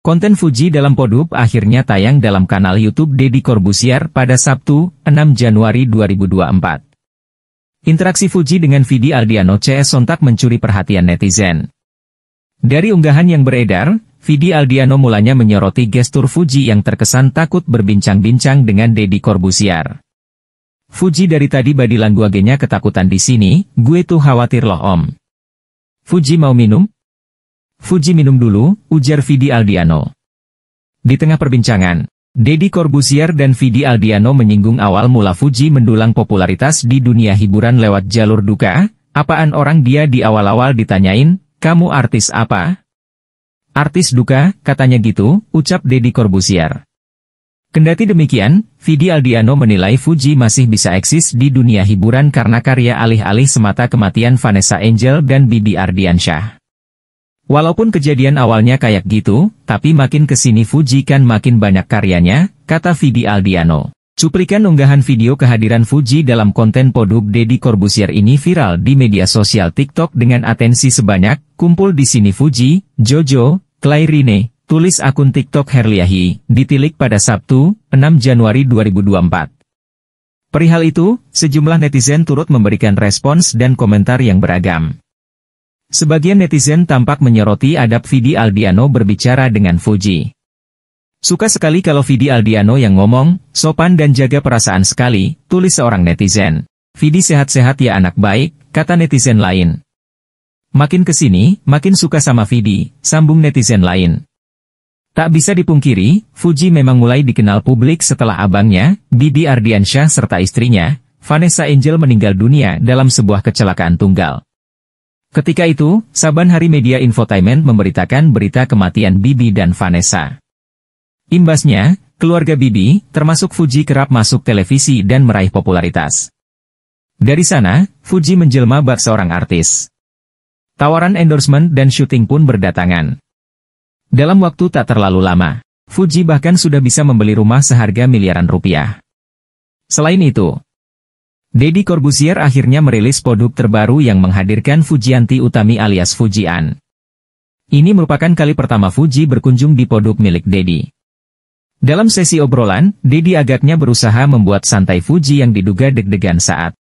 Konten Fuji dalam Podup akhirnya tayang dalam kanal YouTube Deddy Corbusier pada Sabtu, 6 Januari 2024. Interaksi Fuji dengan Vidi Aldiano CS sontak mencuri perhatian netizen. Dari unggahan yang beredar, Vidi Aldiano mulanya menyoroti gestur Fuji yang terkesan takut berbincang-bincang dengan Deddy Corbusier. Fuji dari tadi badi languagenya ketakutan di sini, gue tuh khawatir loh om. Fuji mau minum? Fuji minum dulu, ujar Vidi Aldiano. Di tengah perbincangan, Deddy Corbuzier dan Vidi Aldiano menyinggung awal mula Fuji mendulang popularitas di dunia hiburan lewat jalur duka, apaan orang dia di awal-awal ditanyain, kamu artis apa? Artis duka, katanya gitu, ucap Deddy Corbuzier. Kendati demikian, Vidi Aldiano menilai Fuji masih bisa eksis di dunia hiburan karena karya alih-alih semata kematian Vanessa Angel dan Bibi Ardiansyah. Walaupun kejadian awalnya kayak gitu, tapi makin kesini Fuji kan makin banyak karyanya, kata Vidi Aldiano. Cuplikan unggahan video kehadiran Fuji dalam konten produk Deddy Corbusier ini viral di media sosial TikTok dengan atensi sebanyak, kumpul di sini Fuji, Jojo, Clairine, tulis akun TikTok Herliahi, ditilik pada Sabtu, 6 Januari 2024. Perihal itu, sejumlah netizen turut memberikan respons dan komentar yang beragam. Sebagian netizen tampak menyoroti adab Vidi Aldiano berbicara dengan Fuji. Suka sekali kalau Vidi Aldiano yang ngomong, sopan dan jaga perasaan sekali, tulis seorang netizen. Vidi sehat-sehat ya anak baik, kata netizen lain. Makin kesini, makin suka sama Vidi, sambung netizen lain. Tak bisa dipungkiri, Fuji memang mulai dikenal publik setelah abangnya, Didi Ardiansyah serta istrinya, Vanessa Angel meninggal dunia dalam sebuah kecelakaan tunggal. Ketika itu, Saban Hari Media Infotainment memberitakan berita kematian Bibi dan Vanessa. Imbasnya, keluarga Bibi, termasuk Fuji kerap masuk televisi dan meraih popularitas. Dari sana, Fuji menjelma bak seorang artis. Tawaran endorsement dan syuting pun berdatangan. Dalam waktu tak terlalu lama, Fuji bahkan sudah bisa membeli rumah seharga miliaran rupiah. Selain itu, Deddy Corbuzier akhirnya merilis produk terbaru yang menghadirkan Fujianti Utami alias Fujian. Ini merupakan kali pertama Fuji berkunjung di produk milik Deddy. Dalam sesi obrolan, Deddy agaknya berusaha membuat santai Fuji yang diduga deg-degan saat